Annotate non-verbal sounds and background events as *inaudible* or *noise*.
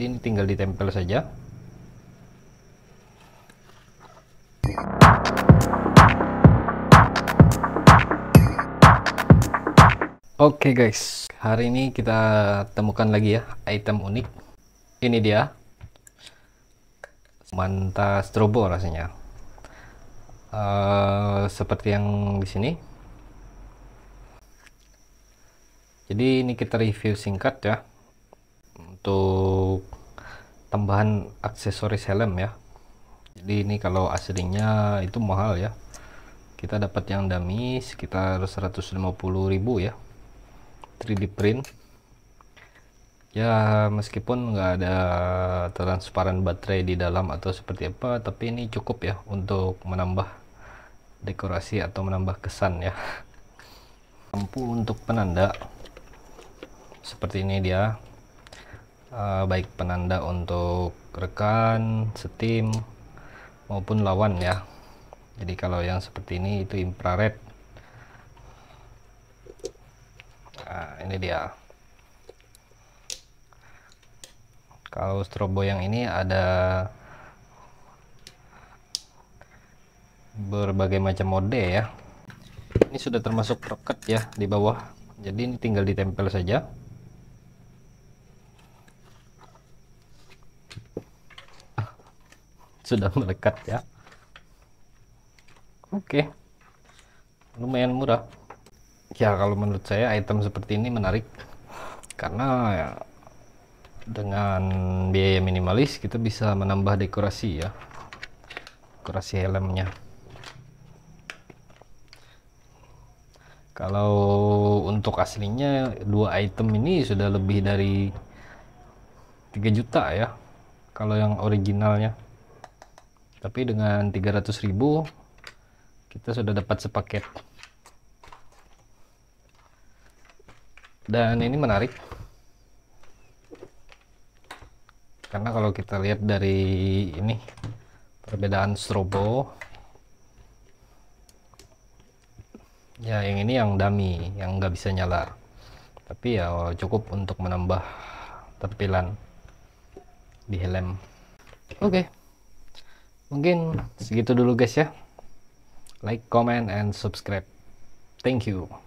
ini tinggal ditempel saja Oke okay guys, hari ini kita temukan lagi ya item unik. Ini dia. Manta strobo rasanya. Uh, seperti yang di sini. Jadi ini kita review singkat ya untuk tambahan aksesoris helm ya jadi ini kalau aslinya itu mahal ya kita dapat yang dummy sekitar 150.000 ya 3D print ya meskipun nggak ada transparan baterai di dalam atau seperti apa tapi ini cukup ya untuk menambah dekorasi atau menambah kesan ya lampu *laughs* untuk penanda seperti ini dia uh, baik penanda untuk rekan, setim maupun lawan ya. Jadi kalau yang seperti ini itu infrared. Nah, ini dia. Kalau strobo yang ini ada berbagai macam mode ya ini sudah termasuk roket ya di bawah jadi ini tinggal ditempel saja sudah melekat ya oke okay. lumayan murah ya kalau menurut saya item seperti ini menarik karena ya, dengan biaya minimalis kita bisa menambah dekorasi ya dekorasi helmnya kalau untuk aslinya dua item ini sudah lebih dari 3 juta ya kalau yang originalnya tapi dengan ribu kita sudah dapat sepaket dan ini menarik karena kalau kita lihat dari ini perbedaan strobo ya yang ini yang dummy yang nggak bisa nyala tapi ya cukup untuk menambah tampilan di helm oke okay mungkin segitu dulu guys ya like comment and subscribe thank you